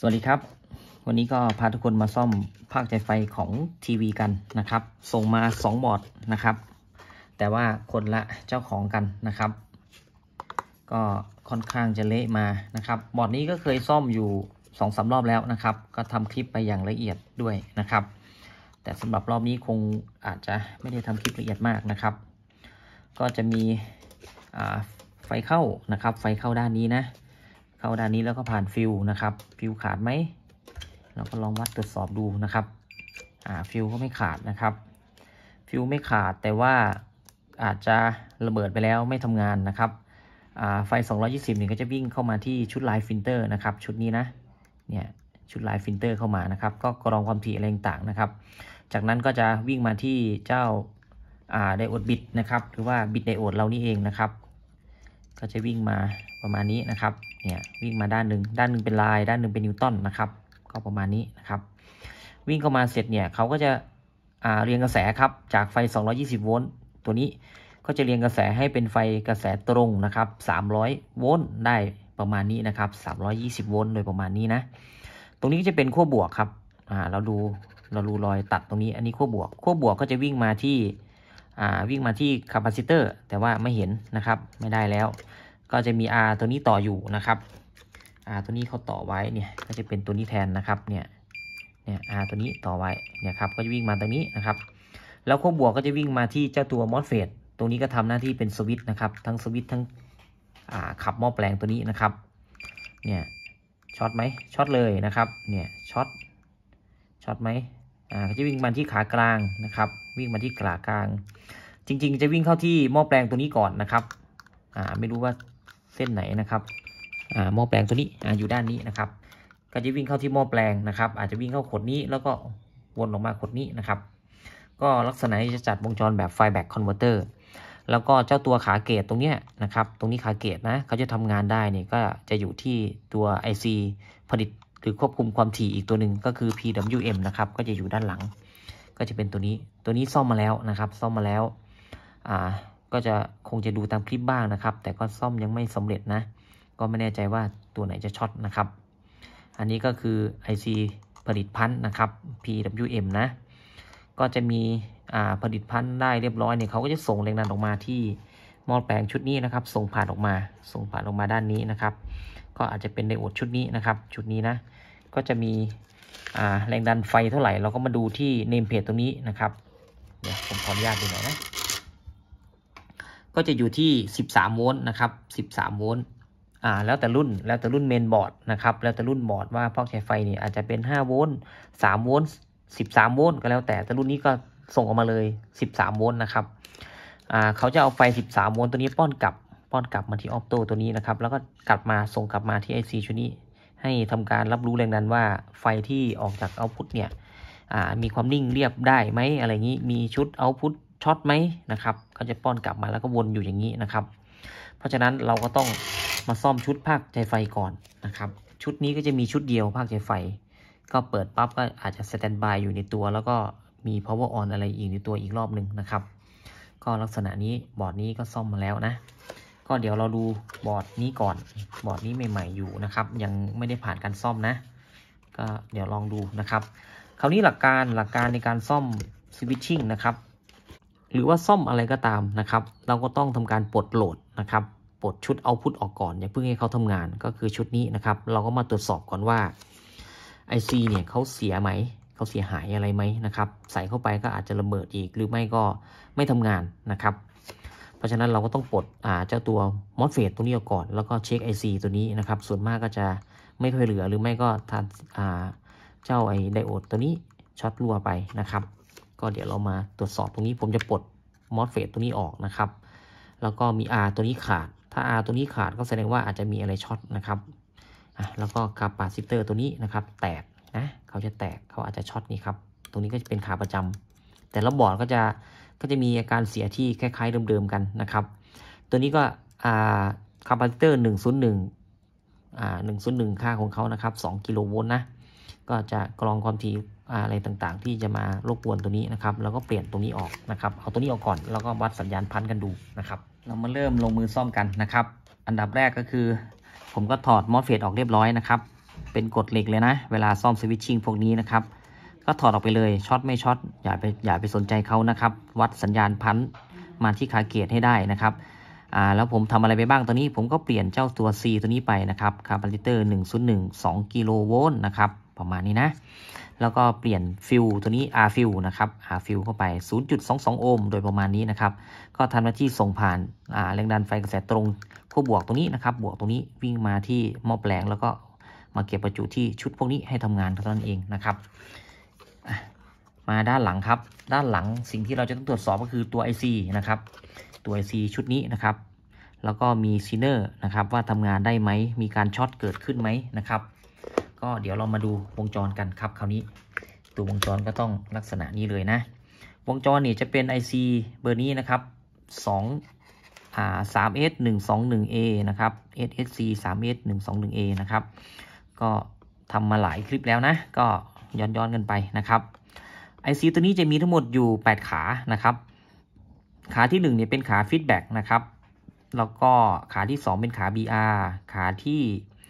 สวัสดีครับ วันนี้ก็พาทุกคนมาซ่อมภาคใจไฟของทีวี กันนะครับ ส่งมา 2 บอร์ดนะครับ แต่ว่าคนละเจ้าของกันนะครับ ก็ค่อนข้างจะเละมานะครับ บอร์ดนี้ก็เคยซ่อมอยู่2อสารอบแล้วนะครับ ก็ทำคลิปไปอย่างละเอียดด้วยนะครับ แต่สำหรับรอบนี้คงอาจจะไม่ได้ทำคลิปละเอียดมากนะครับ ก็จะมีไฟเข้านะครับ ไฟเข้าด้านนี้นะเข้าด้านนี้แล้วก็ผ่านฟิวนะครับ ฟิวขาดไหมเราก็ลองวัดตรวจสอบดูนะครับอ่าฟิวก็ไม่ขาดนะครับ ฟิวไม่ขาดแต่ว่าอาจจะระเบิดไปแล้วไม่ทำงานนะครับไฟ220เนี่ยก็จะวิ่งเข้ามาที่ชุดไลฟ์ฟิลเตอร์นะครับ ชุดนี้นะ เนี่ย ชุดไลฟ์ฟิลเตอร์เข้ามานะครับ ก็กรองความถี่อะไรต่างๆนะครับ จากนั้นก็จะวิ่งมาที่เจ้าไดโอดบิดนะครับ หรือว่าบิดไดโอดเรานี่เองนะครับ ก็จะวิ่งมาประมาณนี้นะครับนี่ยวิ่งมาด้านหนึ่ง ด้านหนึ่งเป็นลาย ด้านหนึ่งเป็นนิวตันนะครับ ก็ประมาณนี้นะครับ วิ่งเข้ามาเสร็จเนี่ยเขาก็จะเรียงกระแสครับ จากไฟ 220 โวลต์ ตัวนี้ ก็จะเรียงกระแสให้เป็นไฟกระแสตรงนะครับ 300 โวลต์ได้ประมาณนี้นะครับ 320 โวลต์โดยประมาณนี้นะ ตรงนี้จะเป็นขั้วบวกครับ เราดูเราดูรอยตัดตรงนี้ อันนี้ขั้วบวก ขั้วบวกก็จะวิ่งมาที่ วิ่งมาที่คาปาซิเตอร์ แต่ว่าไม่เห็นนะครับ ไม่ได้แล้วก็จะมี R ตัวนี้ต่ออยู่นะครับ R ตัวนี้เขาต่อไว้เนี่ยก็จะเป็นตัวนี้แทนนะครับเนี่ยเนี่ย R ตัวนี้ต่อไว้เนี่ยครับก็จะวิ่งมาตรงนี้นะครับ แล้วขั้วบวกก็จะวิ่งมาที่เจ้าตัวมอสเฟตตรงนี้ก็ทำหน้าที่เป็นสวิตช์นะครับ ทั้งสวิตช์ทั้งขับหม้อแปลงตัวนี้นะครับเนี่ยช็อตไหมช็อตเลยนะครับเนี่ยช็อตช็อตไหมอ่าก็จะวิ่งมาที่ขากลางนะครับวิ่งมาที่ขากลาง จริงๆ จะวิ่งเข้าที่หม้อแปลงตัวนี้ก่อนนะครับอ่าไม่รู้ว่าเส้นไหนนะครับหม้อแปลงตัวนี้ออยู่ด้านนี้นะครับ ก็จะวิ่งเข้าที่หม้อแปลงนะครับ อาจจะวิ่งเข้าขดนี้ แล้วก็วนออกมาขดนี้นะครับ ก็ลักษณะจะจัดวงจรแบบไฟแบ็กคอนเวอร์เตอร์ แล้วก็เจ้าตัวขาเกตตรงเนี้ยนะครับ ตรงนี้ขาเกตนะเขาจะทำงานได้นี่ก็จะอยู่ที่ตัว IC ผลิตหรือควบคุมความถี่อีกตัวหนึ่งก็คือ PWM นะครับ ก็จะอยู่ด้านหลัง ก็จะเป็นตัวนี้ ตัวนี้ซ่อมมาแล้วนะครับ ซ่อมมาแล้ว อ่าก็จะคงจะดูตามคลิปบ้างนะครับ แต่ก็ซ่อมยังไม่สำเร็จนะ ก็ไม่แน่ใจว่าตัวไหนจะช็อตนะครับ อันนี้ก็คือ IC ผลิตพันธ์นะครับ PWM นะ ก็จะมีผลิตพันธ์ได้เรียบร้อยเนี่ยเขาก็จะส่งแรงดันออกมาที่หม้อแปลงชุดนี้นะครับ ส่งผ่านออกมาส่งผ่านออกมาด้านนี้นะครับ ก็อาจจะเป็นไดโอดชุดนี้นะครับ ชุดนี้นะก็จะมีแรงดันไฟเท่าไหร่เราก็มาดูที่เนมเพจตรงนี้นะครับเดี๋ยวผมขออนุญาตดูหน่อยนะก็จะอยู่ที่ 13 โวลต์ นะครับ 13 โวลต์ อ่า แล้วแต่รุ่น แล้วแต่รุ่นเมนบอร์ด นะครับ แล้วแต่รุ่นบอร์ดว่าพอกใช้ไฟนี่อาจจะเป็น 5 โวลต์ 3 โวลต์ 13 โวลต์ก็แล้วแต่ แต่รุ่นนี้ก็ส่งออกมาเลย 13 โวลต์ นะครับ อ่า เขาจะเอาไฟ 13 โวลต์ ตัวนี้ป้อนกลับ ป้อนกลับมาที่ออปโตตัวนี้นะครับ แล้วก็กลับมาส่งกลับมาที่ IC ชุดนี้ ให้ทำการรับรู้แรงดันว่าไฟที่ออกจากเอาพุทเนี่ยมีความนิ่งเรียบได้ไหมอะไรงนี้ มีชุดเอาพุทช็อตไหมนะครับเขาจะป้อนกลับมาแล้วก็วนอยู่อย่างนี้นะครับ เพราะฉะนั้นเราก็ต้องมาซ่อมชุดภาคใจไฟก่อนนะครับ ชุดนี้ก็จะมีชุดเดียวภาคใจไฟ ก็เปิดปั๊บก็อาจจะสแตนบายอยู่ในตัว แล้วก็มี power on อะไรอีกในตัวอีกรอบหนึ่งนะครับ ก็ลักษณะนี้บอร์ดนี้ก็ซ่อมมาแล้วนะ ก็เดี๋ยวเราดูบอร์ดนี้ก่อน บอร์ดนี้ใหม่ๆอยู่นะครับ ยังไม่ได้ผ่านการซ่อมนะ ก็เดี๋ยวลองดูนะครับ คราวนี้หลักการหลักการในการซ่อมสวิตชิ่งนะครับหรือว่าซ่อมอะไรก็ตามนะครับ เราก็ต้องทำการปลดโหลดนะครับปลดชุดเอาพุทออกก่อนอย่าเพิ่งให้เขาทำงานก็คือชุดนี้นะครับเราก็มาตรวจสอบก่อนว่า IC เนี่ยเขาเสียไหมเขาเสียหายอะไรไหมนะครับใส่เข้าไปก็อาจจะระเบิดอีกหรือไม่ก็ไม่ทำงานนะครับ เพราะฉะนั้นเราก็ต้องปลดเจ้าตัวมอสเฟตตัวนี้ออกก่อน แล้วก็เช็ค IC ตัวนี้นะครับส่วนมากก็จะไม่ค่อยเหลือหรือไม่ก็ทานเจ้าไอไดโอดตัวนี้ช็อตรั่วไปนะครับ ก็เดี๋ยวเรามาตรวจสอบตรงนี้ผมจะปลดมอสเฟตตัวนี้ออกนะครับ แล้วก็มี R ตัวนี้ขาด ถ้า R ตัวนี้ขาดก็แสดงว่าอาจจะมีอะไรช็อตนะครับแล้วก็คาปาซิเตอร์ตัวนี้นะครับ แตกนะเขาจะแตกเขาอาจจะช็อตนี่ครับตรงนี้ก็จะเป็นขาประจำ แต่ละบอร์ดก็จะก็จะมีอาการเสียที่คล้ายๆเดิมๆกันนะครับ ตัวนี้ก็คาปาซิเตอร์101อ่า101ค่าของเขานะครับ2กิโลโวลต์นะก็จะกรองความถี่อะไรต่างๆที่จะมารบกวนตัวนี้นะครับ แล้วก็เปลี่ยนตรงนี้ออกนะครับ เอาตัวนี้ออกก่อน แล้วก็วัดสัญญาณพันกันดูนะครับ เรามาเริ่มลงมือซ่อมกันนะครับ อันดับแรกก็คือผมก็ถอดมอสเฟตออกเรียบร้อยนะครับ เป็นกฎเหล็กเลยนะ เวลาซ่อมสวิตชิ่งพวกนี้นะครับ ก็ถอดออกไปเลย ช็อตไม่ช็อต อย่าไปอย่าไปสนใจเขานะครับ วัดสัญญาณพันมาที่ขาเกียรให้ได้นะครับ่า แล้วผมทำอะไรไปบ้างตอนนี้ ผมก็เปลี่ยนเจ้าตัว C ตัวนี้ไปนะครับ คาร์บอนลิเตอร์101 2กิโลโวลต์นะครับประมาณนี้นะแล้วก็เปลี่ยนฟิลตัวนี้ R ฟิลนะครับ R ฟิลเข้าไป 0.22 โอห์ม โดยประมาณนี้นะครับ ก็ทำหน้าที่ส่งผ่านแรงดันไฟกระแสตรงขั้วบวกตรงนี้นะครับ บวกตรงนี้วิ่งมาที่หม้อแปลง แล้วก็มาเก็บประจุที่ชุดพวกนี้ให้ทำงานเท่านั้นเองนะครับ มาด้านหลังครับ ด้านหลังสิ่งที่เราจะต้องตรวจสอบก็คือตัว IC นะครับ ตัว IC ชุดนี้นะครับ แล้วก็มีซีเนอร์นะครับว่าทำงานได้ไหมมีการช็อตเกิดขึ้นไหมนะครับก็เดี๋ยวเรามาดูวงจรกันครับ คราวนี้ตัววงจรก็ต้องลักษณะนี้เลยนะ วงจรนี่จะเป็น IC เบอร์นี้นะครับ2อ่า 3S 121A นะครับ SSC 3S 121A นะครับก็ทำมาหลายคลิปแล้วนะ ก็ย้อนย้อนกันไปนะครับ IC ตัวนี้จะมีทั้งหมดอยู่ 8 ขานะครับ ขาที่ 1 เนี่ยเป็นขาฟีดแบ็กนะครับแล้วก็ขาที่ 2 เป็นขา BR ขาที่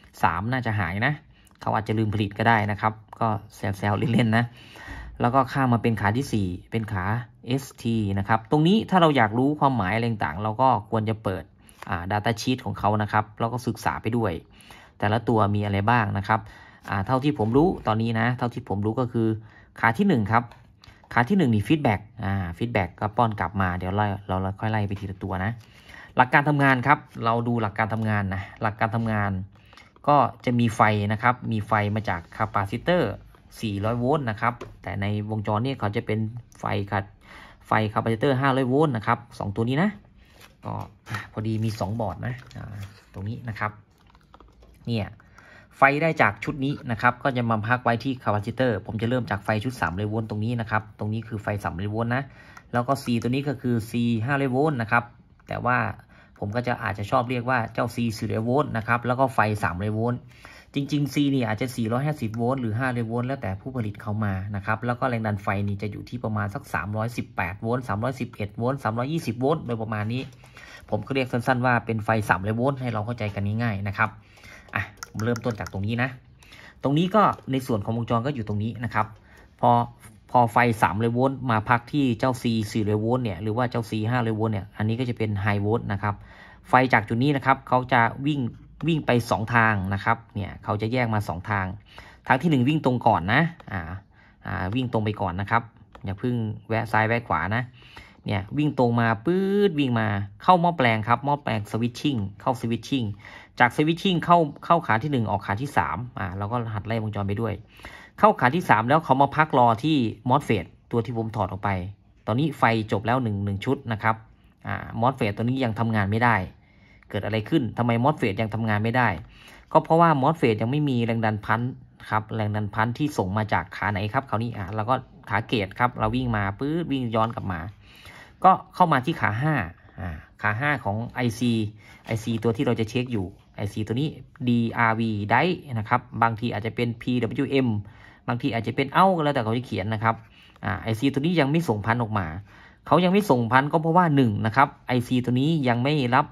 3 น่าจะหายนะเขาอาจจะลืมผลิตก็ได้นะครับ ก็แซวๆเล่นๆนะ แล้วก็ข้ามมาเป็นขาที่ 4 เป็นขา ST นะครับ ตรงนี้ถ้าเราอยากรู้ความหมายอะไรต่างเราก็ควรจะเปิด Data Sheet ของเขานะครับแล้วก็ศึกษาไปด้วย แต่ละตัวมีอะไรบ้างนะครับ เท่าที่ผมรู้ตอนนี้นะ เท่าที่ผมรู้ก็คือขาที่ 1 ครับขาที่1นี่ฟีดแบ็กอ่าฟีดแบ็กก็ป้อนกลับมาเดี๋ยวเราเราค่อยไล่ไปทีละตัวนะ หลักการทำงานครับ เราดูหลักการทำงานนะหลักการทำงานก็จะมีไฟ นะครับ มีไฟมาจากคาปาซิเตอร์400โวลต์นะครับแต่ในวงจรนี่เขาจะเป็นไฟขัดไฟคาปาซิเตอร์500โวลต์นะครับ2ตัวนี้นะ ก็พอดีมี 2 บอร์ดนะตรงนี้นะครับ เนี่ยไฟได้จากชุดนี้นะครับ ก็จะมาพักไว้ที่คาปาซิเตอร์ ผมจะเริ่มจากไฟชุด3เลยโวลต์ตรงนี้นะครับ ตรงนี้คือไฟ3เลยโวลต์นะ แล้วก็ C ตัวนี้ก็คือ C 5เลยโวลต์นะครับแต่ว่าผมก็จะอาจจะชอบเรียกว่าเจ้า C 4โวลต์นะครับแล้วก็ไฟ3 0 0โวลต์จริง ๆ C นี่อาจจะ450โวลต์หรือ5 0 0โวลต์แล้วแต่ผู้ผลิตเขามานะครับ แล้วก็แรงดันไฟนี่จะอยู่ที่ประมาณสัก318โวลต์311โวลต์320โวลต์โดยประมาณนี้ ผมก็เรียกสั้นๆ ว่าเป็นไฟ3เรโวลต์ให้เราเข้าใจกันง่ายๆนะครับอ่ะผมเริ่มต้นจากตรงนี้นะ ตรงนี้ก็ในส่วนของวงจรก็อยู่ตรงนี้นะครับพอพอไฟ3เลยโวลต์มาพักที่เจ้า C 4เลยโวลต์เนี่ยหรือว่าเจ้า C 5เลยโวลต์เนี่ยอันนี้ก็จะเป็นไฮโวลต์นะครับ ไฟจากจุดนี้นะครับเขาจะวิ่งวิ่งไป2ทางนะครับเนี่ยเขาจะแยกมา2ทางทางที่ 1 วิ่งตรงก่อนนะอ่าอ่าวิ่งตรงไปก่อนนะครับอย่าเพิ่งแวะซ้ายแวะขวานะเนี่ยวิ่งตรงมาปื๊ดวิ่งมาเข้าหม้อแปลงครับหม้อแปลงสวิตชิ่งเข้าสวิตชิ่งจากสวิตชิ่งเข้าเข้าขาที่ 1 ออกขาที่3อ่าเราก็หัดไล่วงจรไปด้วยเข้าขาที่ 3 แล้วเขามาพักรอที่มอสเฟตตัวที่ผมถอดออกไป ตอนนี้ไฟจบแล้ว1นึชุดนะครับมอสเฟตตัวนี้ยังทำงานไม่ได้ เกิดอะไรขึ้นทำไมมอสเฟตยังทำงานไม่ได้ ก็เพราะว่ามอสเฟตยังไม่มีแรงดันพันครับ แรงดันพันที่ส่งมาจากขาไหนครับคราวนี้อ่ะ เราก็ขาเกตครับ เราวิ่งมาปื๊ดวิ่งย้อนกลับมา ก็เข้ามาที่ขา5อ่า ขา 5 ของ IC IC ตัวที่เราจะเช็คอยู่ IC ตัวนี้ DRV ได้นะครับ บางทีอาจจะเป็น PWM บางทีอาจจะเป็นเอ้าก็แล้วแต่เขาจะเขียนนะครับ อ่าไอซีตัวนี้ยังไม่ส่งพันออกมา เขายังไม่ส่งพันก็เพราะว่า1นะครับไอซีตัวนี้ยังไม่รับ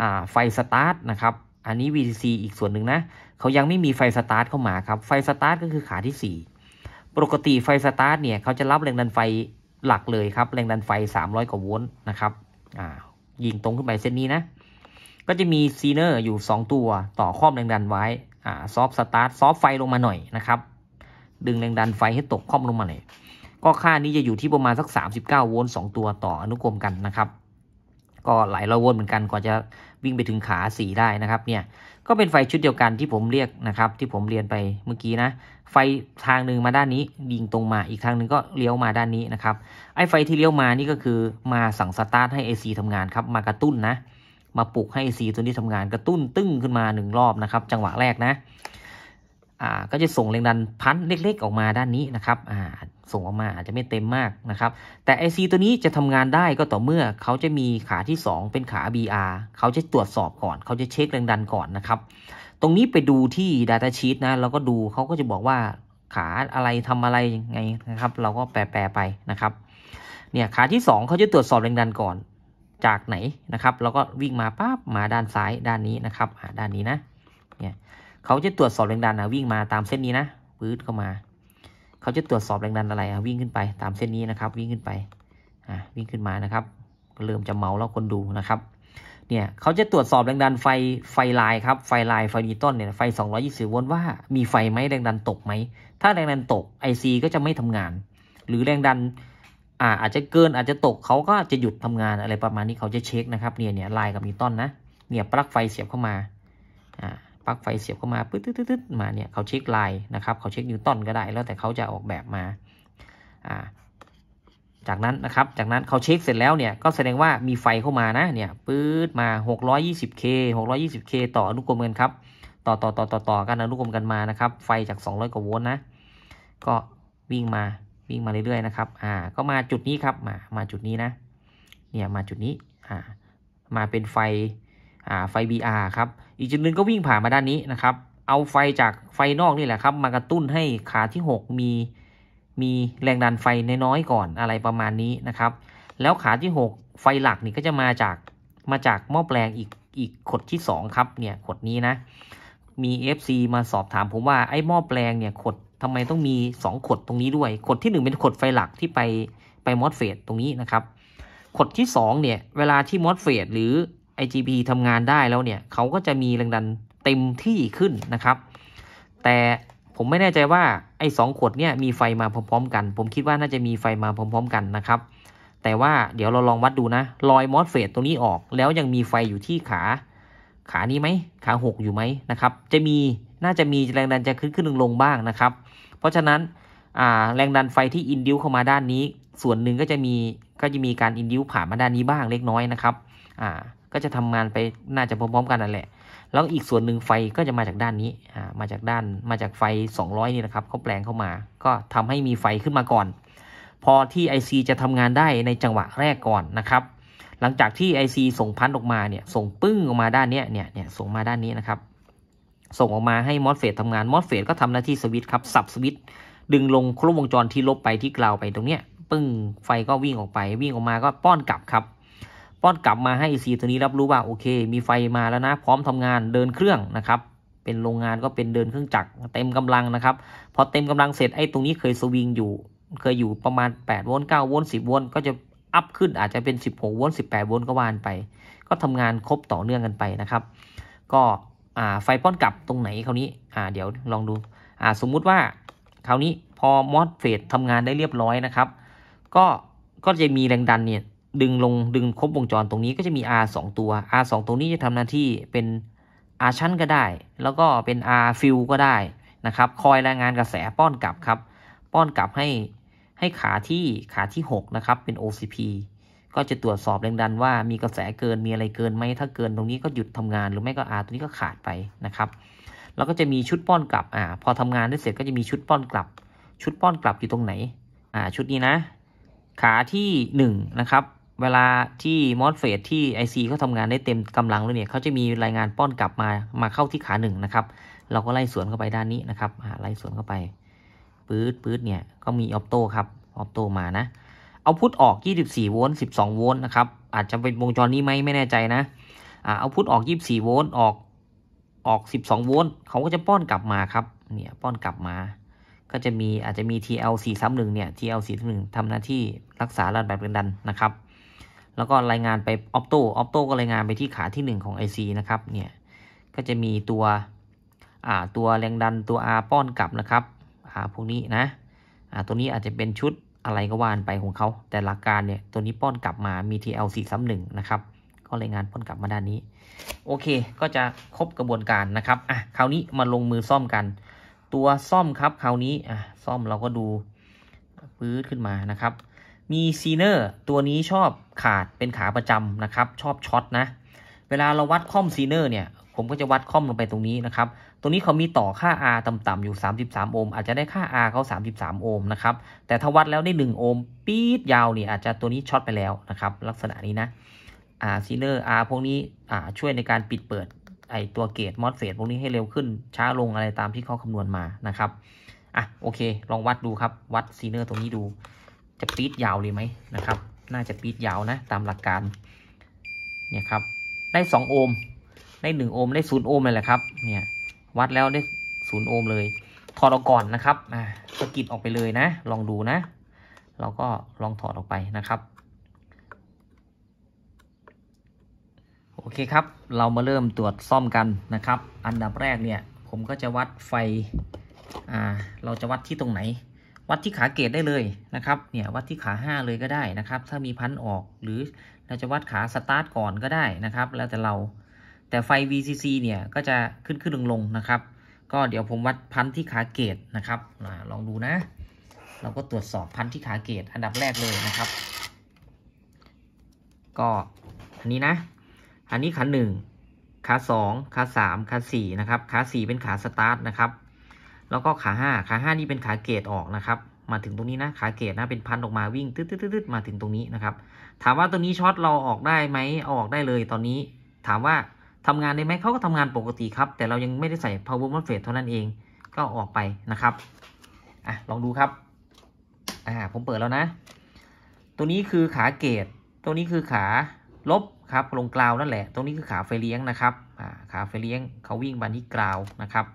อ่าไฟสตาร์ทนะครับ อันนี้ VCC อีกส่วนหนึ่งนะ เขายังไม่มีไฟสตาร์ทเข้ามาครับ ไฟสตาร์ทก็คือขาที่ 4 ปกติไฟสตาร์ทเนี่ยเขาจะรับแรงดันไฟหลักเลยครับ แรงดันไฟ 300กว่าโวลต์นะครับ อ่ายิงตรงขึ้นไปเส้นนี้นะ ก็จะมีซีเนอร์อยู่ 2 ตัวต่อครอบแรงดันไว้ อ่าซอฟสตาร์ทซอฟไฟลงมาหน่อยนะครับดึงแรงดันไฟให้ตกค่อมลงมาหน่อยก็ค่านี้จะอยู่ที่ประมาณสัก 39 โวลต์ 2 ตัวต่ออนุกรมกันนะครับ ก็หลายร้อยโวลต์เหมือนกัน กว่าจะวิ่งไปถึงขา 4 ได้นะครับ เนี่ย ก็เป็นไฟชุดเดียวกันที่ผมเรียกนะครับ ที่ผมเรียนไปเมื่อกี้นะ ไฟทางหนึ่งมาด้านนี้ดิ่งตรงมาอีกทางหนึ่งก็เลี้ยวมาด้านนี้นะครับ ไอ้ไฟที่เลี้ยวมานี่ก็คือมาสั่งสตาร์ทให้ AC ทำงานครับ มากระตุ้นนะ มาปลุกให้ AC ตัวนี้ทำงาน กระตุ้นตึ้งขึ้นมาหนึ่งรอบนะครับ จังหวะแรกนะอ่าก็จะส่งแรงดันพันเล็ก ๆ ออกมาด้านนี้นะครับอ่าส่งออกมาอาจจะไม่เต็มมากนะครับ แต่ IC ตัวนี้จะทำงานได้ก็ต่อเมื่อเขาจะมีขาที่ 2 เป็นขา BR เขาจะตรวจสอบก่อน เขาจะเช็คแรงดันก่อนนะครับ ตรงนี้ไปดูที่ Data Sheet นะเราก็ดูเขาก็จะบอกว่าขาอะไรทำอะไรยังไงนะครับ เราก็แปลไปนะครับ เนี่ยขาที่ 2เขาจะตรวจสอบแรงดันก่อนจากไหนนะครับเราก็วิ่งมาปั๊บมาด้านซ้ายด้านนี้นะครับ ด้านนี้นะเขาจะตรวจสอบแรงดันนะวิ่งมาตามเส้นนี้นะปื๊ดเข้ามา เขาจะตรวจสอบแรงดันอะไรอ่ะวิ่งขึ้นไปตามเส้นนี้นะครับ วิ่งขึ้นไปอ่ะวิ่งขึ้นมานะครับก็เริ่มจะเมาแล้วคนดูนะครับเนี่ยเขาจะตรวจสอบแรงดัน ไฟไฟลายครับไฟลายไฟนิวตันเนี่ยไฟ220โวลต์ว่ามีไฟไหมแรงดันตกไหมถ้าแรงดันตก IC ก็จะไม่ทำงาน หรือแรงดันอ่าอาจจะเกินอาจจะตกเขาก็จะหยุดทำงานอะไรประมาณนี้เขาจะเช็ค นะครับเนี่ยเนี่ยลายกับนิวตันนะเนี่ยปลั๊กไฟเสียบเข้ามา อ่าปลั๊กไฟเสียบเข้ามาปึ๊ดตึ๊ดมาเนี่ยเขาเช็คลายนะครับเขาเช็คนิวตันก็ได้แล้วแต่เขาจะออกแบบมาอ่าจากนั้นนะครับ จากนั้นเขาเช็คเสร็จแล้วเนี่ยก็แสดงว่ามีไฟเข้ามานะ เนี่ยปื๊ดมา 620K 620K ต่ออนุกรมกันครับต่อต่อต่อต่อต่อกันอนุกรมกันมานะครับ ไฟจาก200กว่าโวลต์นะก็วิ่งมาวิ่งมาเรื่อยๆนะครับอ่าก็มาจุดนี้ครับมามาจุดนี้นะเนี่ยมาจุดนี้อ่ามาเป็นไฟไฟ BR ครับ อีกจุดหนึ่งก็วิ่งผ่านมาด้านนี้นะครับ เอาไฟจากไฟนอกนี่แหละครับ มากระตุ้นให้ขาที่ 6 มี มีแรงดันไฟนน้อยก่อนอะไรประมาณนี้นะครับ แล้วขาที่ 6 ไฟหลักนี่ก็จะมาจากมาจากหม้อแปลงอีกอีกขดที่2ครับ เนี่ยขดนี้นะ มี FC มาสอบถามผมว่าไอ้หม้อแปลงเนี่ยขดทำไมต้องมี2ขดตรงนี้ด้วย ขดที่1เป็นขดไฟหลักที่ไปไปมอสเฟตตรงนี้นะครับขดที่ 2 เนี่ย เวลาที่มอสเฟตหรือ IGP ทำงานได้แล้วเนี่ยเขาก็จะมีแรงดันเต็มที่ ขึ้นนะครับ แต่ผมไม่ แน่ใจว่า ไอ้สองขวดเนี่ย มีไฟมาพร้อม ๆ กัน ผมคิดว่า น่าจะมีไฟมาพร้อม ๆ กันนะครับ แต่ว่าเดี๋ยวเราลองวัดดูนะลอย มอสเฟตตรงนี้ออก แล้วยังมีไฟอยู่ที่ขา ขานี้ไหม ขาหกอยู่ไหมนะครับจะมีน่าจะมีแรงดันจะขึ้นขึ้นลงลงบ้างนะครับ เพราะฉะนั้นแรงดันไฟที่อินดิวเข้ามาด้านนี้ ส่วนหนึ่งก็จะมีก็จะมีการอินดิวผ่านมาด้านนี้บ้างเล็กน้อยนะครับ อ่าก็จะทำงานไปน่าจะพร้อม ๆ กันนั่นแหละ แล้วอีกส่วนหนึ่งไฟก็จะมาจากด้านนี้อ่ามาจากด้านมาจากไฟ 200 นี่นะครับเขาแปลงเข้ามา ก็ทำให้มีไฟขึ้นมาก่อน พอที่ IC จะทำงานได้ในจังหวะแรกก่อนนะครับ หลังจากที่ IC ส่งพันออกมาเนี่ย ส่งปึ้งออกมาด้านเนี้ยเนี่ยเนี่ยส่งมาด้านนี้นะครับ ส่งออกมาให้มอสเฟตทำงานมอสเฟตก็ทำหน้าที่สวิตช์ครับสับสวิตช์ดึงลงครบวงจรที่ลบไปที่กล่าวไปตรงเนี้ย ปึ้งไฟก็วิ่งออกไปวิ่งออกมาก็ป้อนกลับครับ้อนกลับมาให้ EC ตัวนี้รับรู้ว่า โอเคมีไฟมาแล้วนะ พร้อมทำงานเดินเครื่องนะครับ เป็นโรงงานก็เป็นเดินเครื่องจักรเต็มกำลังนะครับ พอเต็มกำลังเสร็จไอ้ตรงนี้เคยสวิงอยู่ เคยอยู่ประมาณ8โวลต์9โวลต์10โวลต์ก็จะอัพขึ้นอาจจะเป็น 16โวลต์18โวลต์ก็วานไป ก็ทำงานครบต่อเนื่องกันไปนะครับ ก็ไฟป้อนกลับตรงไหนคราวนี้เดี๋ยวลองดูสมมุติว่า คราวนี้พอมอสเฟดทำงานได้เรียบร้อยนะครับ ก็ก็จะมีแรงดันเนี่ยดึงลงดึงครบวงจรตรงนี้ก็จะมี R 2ตัว R 2 ตรงนี้จะทำหน้าที่เป็น R ชั้นก็ได้ แล้วก็เป็น R ฟิลก็ได้นะครับ คอยรายงานกระแสป้อนกลับครับ ป้อนกลับให้ให้ขาที่ขาที่6นะครับเป็น OCP ก็จะตรวจสอบแรงดัน ว่ามีกระแสเกินมีอะไรเกินไหมถ้าเกินตรงนี้ก็หยุดทำงานหรือไม่ก็ R ตัวนี้ก็ขาดไปนะครับแล้วก็จะมีชุดป้อนกลับอ่า พอทำงานได้เสร็จก็จะมีชุดป้อนกลับ ชุดป้อนกลับอยู่ตรงไหนอ่าชุดนี้นะ ขาที่ 1 นะครับเวลาที่ มอสเฟสที่ IC เขาทำงานได้เต็มกำลังแล้วเนี่ยเขาจะมีรายงานป้อนกลับมา มาเข้าที่ขาหนึ่งนะครับ เราก็ไล่สวนเข้าไปด้านนี้นะครับไล่สวนเข้าไป ปื๊ดปื๊ดเนี่ยก็มีออปโต้ครับ ออปโต้มานะ เอาพุทออก24โวลต์12โวลต์นะครับ อาจจะเป็นวงจรนี้ไหมไม่แน่ใจนะ เอาพุทออก24โวลต์ออกออก12โวลต์เขาก็จะป้อนกลับมาครับ เนี่ยป้อนกลับมา ก็จะมีอาจจะมี TL431 เนี่ย TL431 ทำหน้าที่รักษาระดับแรงดันนะครับแล้วก็รายงานไปออปโตออปโตก็รายงานไปที่ขาที่ 1 ของ IC นะครับเนี่ย ก็จะมีตัวตัวแรงดันตัว R ป้อนกลับนะครับอาพวกนี้นะอาตัวนี้อาจจะเป็นชุดอะไรก็ว่านไปของเขา แต่หลักการเนี่ยตัวนี้ป้อนกลับมามี TL 4ำหนึ่งนะครับก็รายงานป้อนกลับมาด้านนี้ โอเคก็จะครบกระบวนการนะครับอ่ะคราวนี้มาลงมือซ่อมกัน ตัวซ่อมครับคราวนี้อ่ะซ่อมเราก็ดูพื้นขึ้นมานะครับมีซีเนอร์ตัวนี้ชอบขาดเป็นขาประจำนะครับ ชอบช็อตนะเวลาเราวัดคอมซีเนอร์เนี่ยผมก็จะวัดคอมลงไปตรงนี้นะครับตรงนี้เขามีต่อค่า R ต่ำๆอยู่ 33 โอห์มอาจจะได้ค่า R เขา33 โอห์มนะครับ แต่ถ้าวัดแล้วได้ 1 โอห์มปี๊ดยาวเนี่ยอาจจะตัวนี้ช็อตไปแล้วนะครับ ลักษณะนี้นะซีเนอร์ R พวกนี้ช่วยในการปิดเปิดไอตัวเกตมอสเฟตพวกนี้ให้เร็วขึ้น ช้าลงอะไรตามที่เขาคำนวณมานะครับอ่ะโอเค ลองวัดดูครับ วัดซีเนอร์ตรงนี้ดูจะปีดยาว เลยไหมนะครับ น่าจะปีดยาวนะตามหลักการเนี่ยครับได้สองโอห์มได้หนึ่งโอห์มได้์โอห์มเลยแหละครับเนี่ยวัดแล้วได้์โอห์มเลยถอดออกก่อนนะครับอ่าสกิดออกไปเลยนะ ลองดูนะเราก็ลองถอดออกไปนะครับโอเคครับเรามาเริ่มตรวจซ่อมกันนะครับ อันดับแรกเนี่ยผมก็จะวัดไฟอ่าเราจะวัดที่ตรงไหนวัดที่ขาเกตได้เลยนะครับ เนี่ยวัดที่ขา 5 เลยก็ได้นะครับ ถ้ามีพันออกหรือเราจะวัดขาสตาร์ทก่อนก็ได้นะครับแล้วแต่เราแต่ไฟ VCC เนี่ยก็จะขึ้นขึ้นลงลงนะครับ ก็เดี๋ยวผมวัดพันที่ขาเกตนะครับลองดูนะ เราก็ตรวจสอบพันที่ขาเกต อันดับแรกเลยนะครับ ก็อันนี้นะ อันนี้ขาหนึ่งขาสองขาสามขาสี่นะครับขาสี่เป็นขาสตาร์ทนะครับแล้วก็ขาห้าขาห้านี่เป็นขาเกตออกนะครับ มาถึงตรงนี้นะ ขาเกตนะ เป็นพันออกมาวิ่งตืดตืดมาถึงตรงนี้นะครับ ถามว่าตัวนี้ช็อตเราออกได้ไหมเอาออกได้เลย ตอนนี้ ถามว่าทำงานได้ไหมเขาก็ทำงานปกติครับ แต่เรายังไม่ได้ใส่ power m o s f e t เท่านั้นเอง ก็ออกไปนะครับอ่ะลองดูครับอ่าผมเปิดแล้วนะ ตัวนี้คือขาเกตตัวนี้คือขาลบครับลงกราวนั่นแหละ ตรงนี้คือขาไฟเลี้ยงนะครับขาไฟเลี้ยงเขาวิ่งันที่กราวนะครับ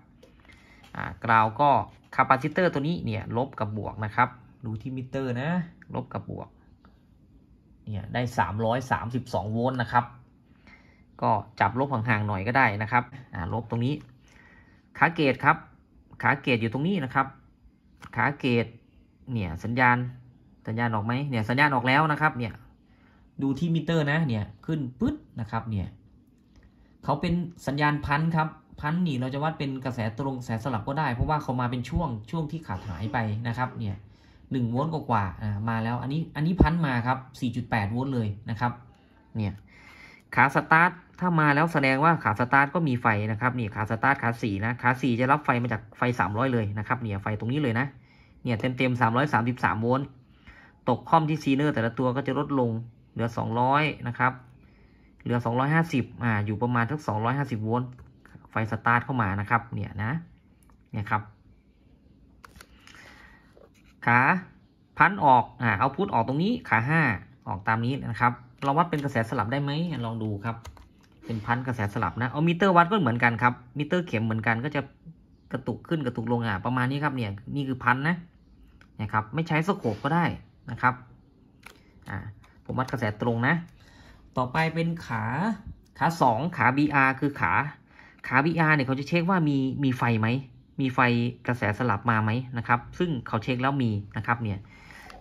กราวก็คาปาซิเตอร์ตัวนี้เนี่ยลบกับบวกนะครับ ดูที่มิเตอร์นะ ลบกับบวกเนี่ยได้ 332โวลต์นะครับก็จับลบห่างๆหน่อยก็ได้นะครับลบตรงนี้ขาเกตครับ ขาเกตอยู่ตรงนี้นะครับ ขาเกตเนี่ยสัญญาณสัญญาณออกไหมเนี่ยสัญญาณออกแล้วนะครับ เนี่ยดูที่มิเตอร์นะเนี่ยขึ้นปึ๊ดนะครับเนี่ยเขาเป็นสัญญาณพันครับพันนี่เราจะวัดเป็นกระแสตรงกระแสสลับก็ได้ เพราะว่าเขามาเป็นช่วงช่วงที่ขาดหายไปนะครับเนี่ยหนึ่งโวลต์กว่า มาแล้วอันนี้อันนี้พันมาครับ 4.8โวลต์เลยนะครับเนี่ยขาสตาร์ทถ้ามาแล้วแสดงว่าขาสตาร์ทก็มีไฟนะครับนี่ขาสตาร์ทขาสี่นะ ขาสี่จะรับไฟมาจากไฟ 300 เลยนะครับเนี่ยไฟตรงนี้เลยนะ เนี่ย เต็มเต็มสสสาามมร้อยิสามโวลต์ตกคอมที่ซีเนอร์แต่ละตัวก็จะลดลงเหลือ 200นะครับเหลือ250อ่าอยู่ประมาณทัก250โวลต์ไฟสตาร์ทเข้ามานะครับ เนี่ยนะเนี่ยครับ ขาพันออก อ่าเอาพุทออกตรงนี้ขาห้าออกตามนี้นะครับ เราวัดเป็นกระแสสลับได้ไหมลองดูครับ เป็นพันกระแสสลับนะเอามิเตอร์วัดก็เหมือนกันครับ มิเตอร์เข็มเหมือนกัน ก็จะกระตุกขึ้นกระตุกลงอ่ะประมาณนี้ครับเนี่ยนี่คือพันนะ เนี่ยครับไม่ใช้สโคบก็ได้นะครับ อ่าผมวัดกระแสตรงนะ ต่อไปเป็นขาขา2 ขา BR คือขาขา VR เนี่ยเขาจะเช็คว่ามีมีไฟไหม มีไฟกระแสสลับมาไหมนะครับ ซึ่งเขาเช็คแล้วมีนะครับเนี่ย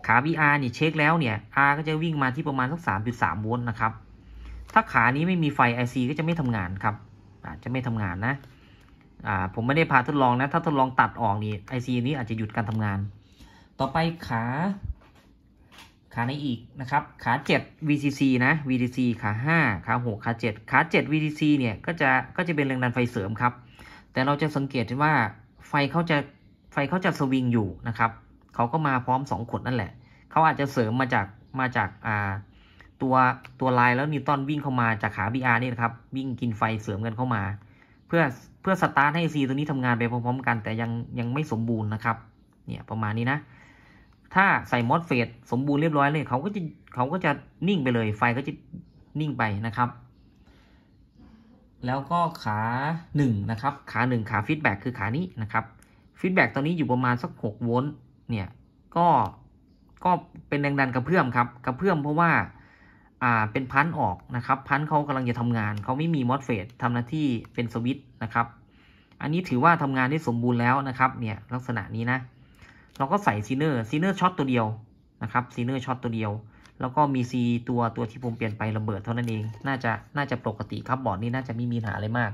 ขา VR เนี่ยเช็คแล้วเนี่ย R ก็จะวิ่งมาที่ประมาณสัก3.3โวลต์นะครับ ถ้าขานี้ไม่มีไฟ IC ก็จะไม่ทำงานครับอจะไม่ทำงานนะ อ่าผมไม่ได้พาทดลองนะถ้าทดลองตัดออกนี่ IC นี้อาจจะหยุดการทำงาน ต่อไปขาขาในอีกนะครับขา7 VCC นะ VDC ขา5ขา6ขา7ขา7 VDC เนี่ยก็จะก็จะเป็นแรงดันไฟเสริมครับ แต่เราจะสังเกตว่าไฟเขาจะไฟเขาจะสวิงอยู่นะครับ เขาก็มาพร้อม 2 ขดนั่นแหละ เขาอาจจะเสริมมาจากมาจากอ่าตัวตัวลายแล้วนิวตันวิ่งเข้ามาจากขา BR นี่นะครับ วิ่งกินไฟเสริมกันเข้ามา เพื่อเพื่อสตาร์ทให้ซีตัวนี้ทำงานไปพร้อมๆ กัน แต่ยังยังไม่สมบูรณ์นะครับ เนี่ยประมาณนี้นะถ้าใส่มอสเฟตสมบูรณ์เรียบร้อยเลยเขาก็จะเขาก็จะนิ่งไปเลย ไฟก็จะนิ่งไปนะครับ แล้วก็ขา1นะครับขา1ขาฟีดแบ็คือขานี้นะครับฟีดแบ็ตอนนี้อยู่ประมาณสัก6โวลต์เนี่ย ก็ก็เป็นแรงดันกระเพื่อมครับกระเพื่อมเพราะว่า อ่าเป็นพันออกนะครับ พันเขากำลังจะทำงานเขาไม่มีมอสเฟตทำหน้าที่เป็นสวิตช์นะครับ อันนี้ถือว่าทำงานได้สมบูรณ์แล้วนะครับ เนี่ยลักษณะนี้นะเราก็ใส่ซีเนอร์ซีเนอร์ช็อตตัวเดียวนะครับซีเนอร์ช็อตตัวเดียว แล้วก็มีซีตัวตัวที่ผมเปลี่ยนไประเบิดเท่านั้นเอง น่าจะน่าจะปกติครับบอร์ดนี้น่าจะไม่มีปัญหาอะไรมาก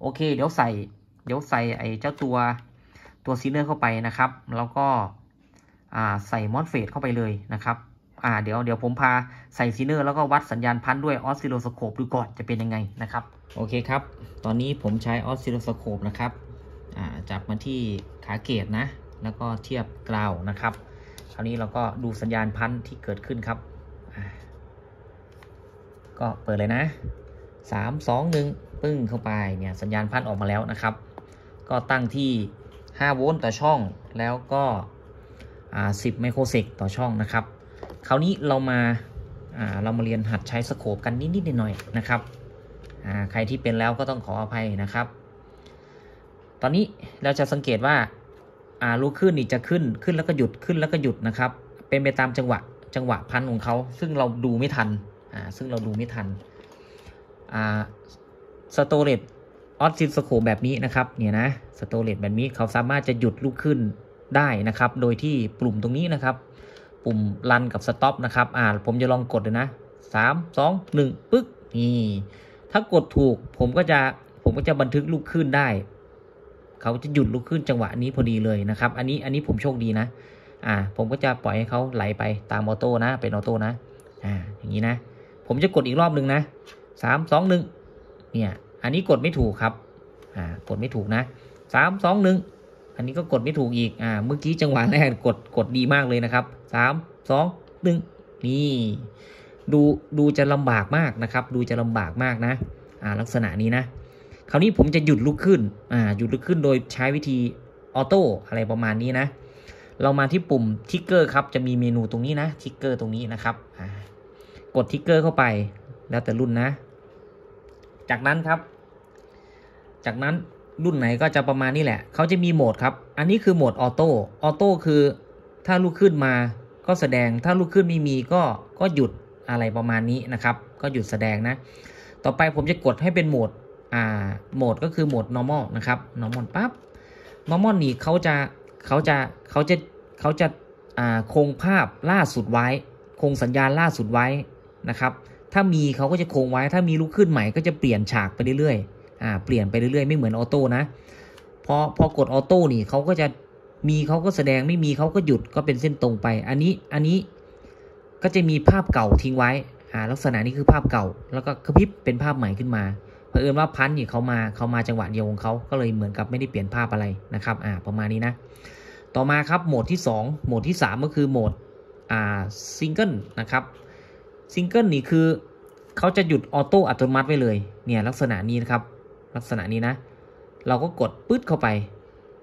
โอเค เดี๋ยวใส่เดี๋ยวใส่ไอ้เจ้าตัวตัวซีเนอร์เข้าไปนะครับแล้วก็ใส่มอสเฟตเข้าไปเลยนะครับอ่าเดี๋ยวเดี๋ยวผมพาใส่ซีเนอร์แล้วก็วัดสัญญาณพันด้วยออสซิโลสโคปดูก่อนจะเป็นยังไงนะครับโอเคครับตอนนี้ผมใช้ออสซิโลสโคปนะครับอ่าจับมาที่ขาเกตนะแล้วก็เทียบกราวนะครับคราวนี้เราก็ดูสัญญาณพันธุ์ที่เกิดขึ้นครับ ก็เปิดเลยนะ3 2 1ปึ้งเข้าไป เนี่ย สัญญาณพันธุ์ออกมาแล้วนะครับ ก็ตั้งที่5โวลต์ต่อช่อง แล้วก็10ไมโครเซกต่อช่องนะครับ คราวนี้เรามาเรามาเรียนหัดใช้สโคปกันนิด ๆ หน่อย ๆ นะครับ ใครที่เป็นแล้วก็ต้องขออภัยนะครับ ตอนนี้เราจะสังเกตว่าลูกขึ้นนี่ จะขึ้น ขึ้น แล้วก็หยุดขึ้นแล้วก็หยุดนะครับ เป็นไปตามจังหวะจังหวะพันของเขาซึ่งเราดูไม่ทันอ่าซึ่งเราดูไม่ทันอ่าสโตเรตออสซิสโคแบบนี้นะครับเนี่ยนะสโตเรตแบบนี้เขาสามารถจะหยุดลูกขึ้นได้นะครับโดยที่ปุ่มตรงนี้นะครับ ปุ่มรันกับสต็อปนะครับอ่าผมจะลองกดเลยนะสามสองหนึ่งปึ๊กนี่ถ้ากดถูกผมก็จะผมก็จะบันทึกลูกขึ้นได้เขา จะหยุดลุกขึ้นจังหวะนี้ พอ ดีเลยนะครับ อันนี้อันนี้ผมโชคดีนะอ่าผมก็จะปล่อยให้เขาไหลไปตามออโต้นะ เป็นออโต้นะอ่าอย่างนี้นะ ผมจะกดอีกรอบหนึ่งนะสามสองหนึ่งเนี่ยอันนี้กดไม่ถูกครับอ่ากดไม่ถูกนะสามสองหนึ่งอันนี้ก็กดไม่ถูกอีกอ่าเมื่อกี้จังหวะแรกกดกดดีมากเลยนะครับสามสองหนึ่งนี่ ดู ดูจะลำบากมากนะครับ ดูจะลำบากมากนะอ่าลักษณะนี้นะคราวนี้ผมจะหยุดลุกขึ้น อ่า หยุดลุกขึ้นโดยใช้วิธี ออโต้อะไรประมาณนี้นะ เรามาที่ปุ่มทิกเกอร์ครับ จะมีเมนูตรงนี้นะทิกเกอร์ตรงนี้นะครับ กดทิกเกอร์เข้าไปแล้วแต่รุ่นนะ จากนั้นครับ จากนั้นรุ่นไหนก็จะประมาณนี้แหละ เขาจะมีโหมดครับ อันนี้คือโหมดออโต้ ออโต้คือ ถ้าลุกขึ้นมา ก็แสดง ถ้าลุกขึ้นไม่มีก็ ก็หยุดอะไรประมาณนี้นะครับ ก็หยุดแสดงนะ ต่อไปผมจะกดให้เป็นโหมดโหมดก็คือโหมด normal นะครับ normal ปั๊บ normal นี่เขาจะเขาจะเขาจะเขาจะคงภาพล่าสุดไว้ คงสัญญาณล่าสุดไว้นะครับ ถ้ามีเขาก็จะคงไว้ถ้ามีลุกขึ้นใหม่ ก็จะเปลี่ยนฉากไปเรื่อยๆอ่าเปลี่ยนไปเรื่อยๆไม่เหมือนออโต้นะ พอพอกดออโต้นี่เขาก็จะมีเขาก็แสดงไม่มีเขาก็หยุดก็เป็นเส้นตรงไปอันนี้อันนี้ก็จะมีภาพเก่าทิ้งไว้อ่าลักษณะนี้คือภาพเก่า แล้วก็กระพริบเป็นภาพใหม่ขึ้นมาเผอิญว่าพันนี่เขามา เขามาจังหวะเดียวของเขาก็เลยเหมือนกับไม่ได้เปลี่ยนภาพอะไรนะครับ อ่า ประมาณนี้นะ ต่อมาครับโหมดที่ 2 โหมดที่ 3 ก็คือโหมด อ่าซิงเกิลนะครับซิงเกิลนี่คือเขาจะหยุดออโต้อัตโนมัติไว้เลย เนี่ยลักษณะนี้นะครับ ลักษณะนี้นะ เราก็กดปึ๊ดเข้าไป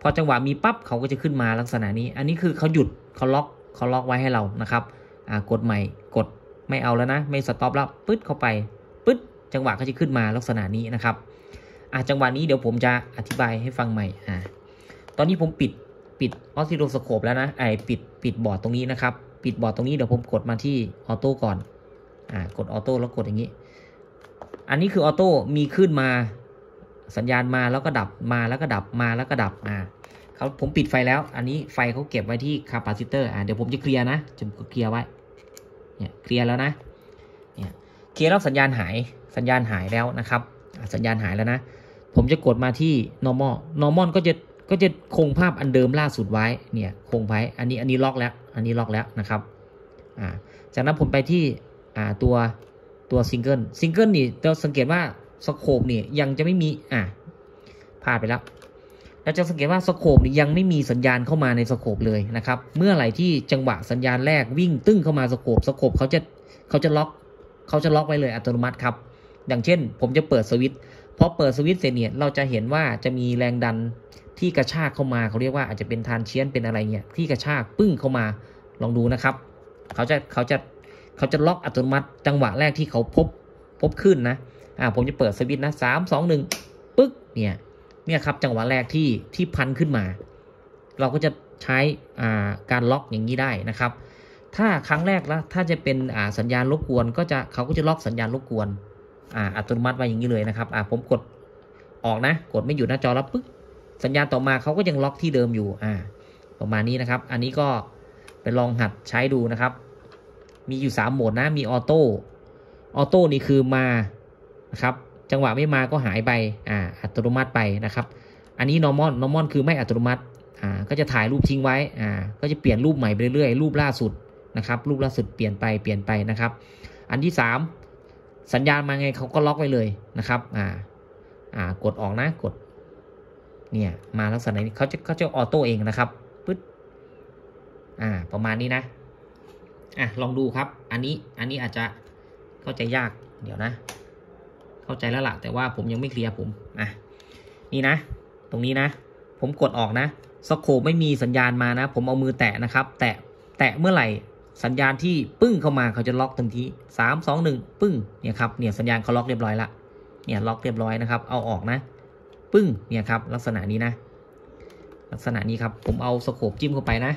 พอจังหวะมีปั๊บเขาก็จะขึ้นมาลักษณะนี้ อันนี้คือเขาหยุดเขาล็อกเขาล็อกไว้ให้เรา นะครับ อ่า กดใหม่ กด ไม่เอาแล้วนะ ไม่สต็อปแล้วปึ๊ดเข้าไปจังหวะก็จะขึ้นมาลักษณะนี้นะครับอ่ะจังหวะนี้เดี๋ยวผมจะอธิบายให้ฟังใหม่อ่ะตอนนี้ผมปิดปิดออสซิโลสโคปแล้วนะไอปิดปิดบอร์ดตรงนี้นะครับ ปิด บอร์ดตรงนี้เดี๋ยวผมกดมาที่ออโต้ก่อนอ่ากดออโต้แล้วกดอย่างนี้ อันนี้คือออโต้มีขึ้นมาสัญญาณมาแล้วก็ดับมาแล้วก็ดับมาแล้วก็ดับอ่าเขาผมปิดไฟแล้ว อันนี้ไฟเขาเก็บไว้ที่คาปาซิเตอร์อ่าเดี๋ยวผมจะเคลียร์นะจะเคลียร์ไว้เนี่ยเคลียร์แล้วนะเนี่ยเคลียร์แล้วสัญญาณหายสัญญาณหายแล้วนะครับ สัญญาณหายแล้วนะ ผมจะกดมาที่ normal normal ก็จะก็จะคงภาพอันเดิมล่าสุดไว้ เนี่ยคงไว้ อันนี้อันนี้ล็อกแล้ว อันนี้ล็อกแล้วนะครับ จากนั้นผมไปที่ตัวตัวซิงเกิลซิงเกิลนี่เราสังเกตว่าสโคปนี่ยังจะไม่มีอ่าพลาดไปแล้ว เราจะสังเกตว่าสโคปนี่ยังไม่มีสัญญาณเข้ามาในสโคปเลยนะครับ เมื่อไหร่ที่จังหวะสัญญาณแรกวิ่งตึ้งเข้ามาสโคปสโคปเขาจะเขาจะล็อก เขาจะล็อกไว้เลยอัตโนมัติครับอย่างเช่นผมจะเปิดสวิตช์พอเปิดสวิตช์เสร็จเนี่ยเราจะเห็นว่าจะมีแรงดันที่กระชากเข้ามาเขาเรียกว่าอาจจะเป็นทานเชียน เป็นอะไรเนี่ยที่กระชากปึ้งเข้ามาลองดูนะครับ เขาจะเขาจะเขาจะล็อกอัตโนมัติ จังหวะแรกที่เขาพบพบขึ้นนะอ่าผมจะเปิดสวิตช์นะสามสองหนึ่งปึ๊กเนี่ยเนี่ยครับจังหวะแรกที่ที่พันขึ้นมา เราก็จะใช้อ่าการล็อกอย่างนี้ได้นะครับ ถ้าครั้งแรกแล้วถ้าจะเป็นอ่าสัญญาณรบกวน ก็จะเขาก็จะล็อกสัญญาณรบกวนอ่าอัตโนมัติว้อย่างนี้เลยนะครับอ่าผมกดออกนะ กดไม่อยู่หน้าจอแล้วปึ๊บสัญญาณต่อมาเขาก็ยังล็อกที่เดิมอยู่อ่าประมาณนี้นะครับ อันนี้ก็ไปลองหัดใช้ดูนะครับ มีอยู่3โหมดนะมีออโต้ออโต้นี่คือมานะครับจังหวะไม่มาก็หายไปอ่าอัตโนมัติไปนะครับ อันนี้นอร์มอลนอร์มอลคือไม่อัตโนมัติอ่าก็จะถ่ายรูปทิ้งไว้อ่าก็จะเปลี่ยนรูปใหม่ไปเรื่อย ๆ รูปล่าสุดนะครับรูปล่าสุด เปลี่ยนไปเปลี่ยนไปนะครับ อันที่3สัญญาณมาไงเขาก็ล็อกไว้เลยนะครับ อ่าอ่ากดออกนะ กด เนี่ย มาลักษณะนี้เขาจะเขาจะออโต้เองนะครับปึ๊ดอ่าประมาณนี้นะอ่ะลองดูครับ อันนี้อันนี้อาจจะเข้าใจยากเดี๋ยวนะ เข้าใจแล้วละ่ะแต่ว่าผมยังไม่เคลียร์ผมอ่ะนี่นะ ตรงนี้นะ ผมกดออกนะสโคไม่มีสัญญาณมานะ ผมเอามือแตะนะครับ แตะแตะเมื่อไหร่สัญญาณที่ปึ้งเข้ามาเขาจะล็อกทันที สาม สอง หนึ่งปึ้ง เนี่ยครับ เนี่ยสัญญาณเขาล็อกเรียบร้อยละ เนี่ยล็อกเรียบร้อยนะครับ เอาออกนะ ปึ้ง เนี่ยครับ ลักษณะนี้นะ ลักษณะนี้ครับ ผมเอาสโคปจิ้มเข้าไปนะ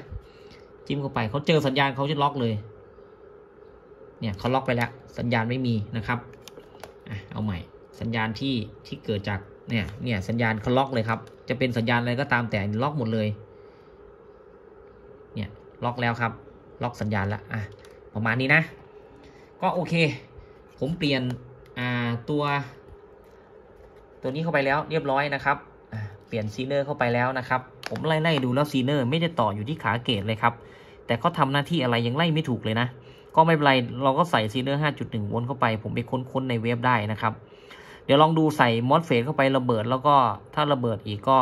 จิ้มเข้าไป เขาเจอสัญญาณเขาจะล็อกเลย เนี่ยเขาล็อกไปแล้ว สัญญาณไม่มีนะครับ เอาใหม่ สัญญาณที่ที่เกิดจาก เนี่ย เนี่ย สัญญาณเขาล็อกเลยครับ จะเป็นสัญญาณอะไรก็ตามแต่ล็อกหมดเลย เนี่ยล็อกแล้วครับล็อกสัญญาณละอ่ะ ประมาณนี้นะ ก็โอเค ผมเปลี่ยน อ่า ตัว ตัวนี้เข้าไปแล้วเรียบร้อยนะครับ เปลี่ยนซีเนอร์เข้าไปแล้วนะครับ ผมไล่ๆดูแล้วซีเนอร์ไม่ได้ต่ออยู่ที่ขาเกตเลยครับ แต่เขาทาหน้าที่อะไรยังไล่ไม่ถูกเลยนะ ก็ไม่เป็นไรเราก็ใส่ซีเนอร์ห้าจุด5.1โวลต์เข้าไปผมไปค้นๆในเว็บได้นะครับ เดี๋ยวลองดูใส่มอสเฟสเข้าไประเบิด แล้วก็ถ้าระเบิดอีกก็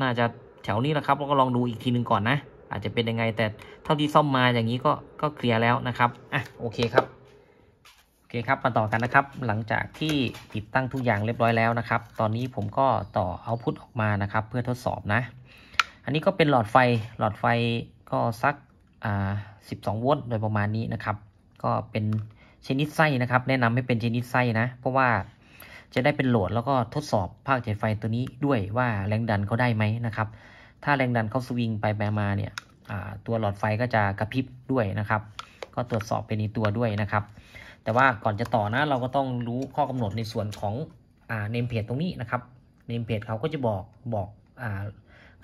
น่าจะแถวนี้แหละครับแล้วก็ลองดูอีกทีหนึ่งก่อนนะอาจจะเป็นยังไงแต่เท่าที่ซ่อมมาอย่างนี้ก็ก็เคลียร์แล้วนะครับอ่ะโอเคครับ โอเคครับมาต่อกันนะครับ หลังจากที่ติดตั้งทุกอย่างเรียบร้อยแล้วนะครับ ตอนนี้ผมก็ต่อเอาพุทออกมานะครับ เพื่อทดสอบนะ อันนี้ก็เป็นหลอดไฟหลอดไฟก็สักอ่าองโวลต์โดยประมาณนี้นะครับ ก็เป็นชนิดไส้นะครับ แนะนำให้เป็นชนิดไส้นะ เพราะว่าจะได้เป็นโหลดแล้วก็ทดสอบ ภาคจายไฟตัวนี้ด้วยว่าแรงดันเขาได้ไหมนะครับถ้าแรงดันเขาสวิงไปไปมาเนี่ยตัวหลอดไฟก็จะกระพริบด้วยนะครับ ก็ตรวจสอบไปในตัวด้วยนะครับ แต่ว่าก่อนจะต่อนะเราก็ต้องรู้ข้อกำหนดในส่วนของเนมเพจตรงนี้นะครับเนมเพจเขาก็จะบอกบอก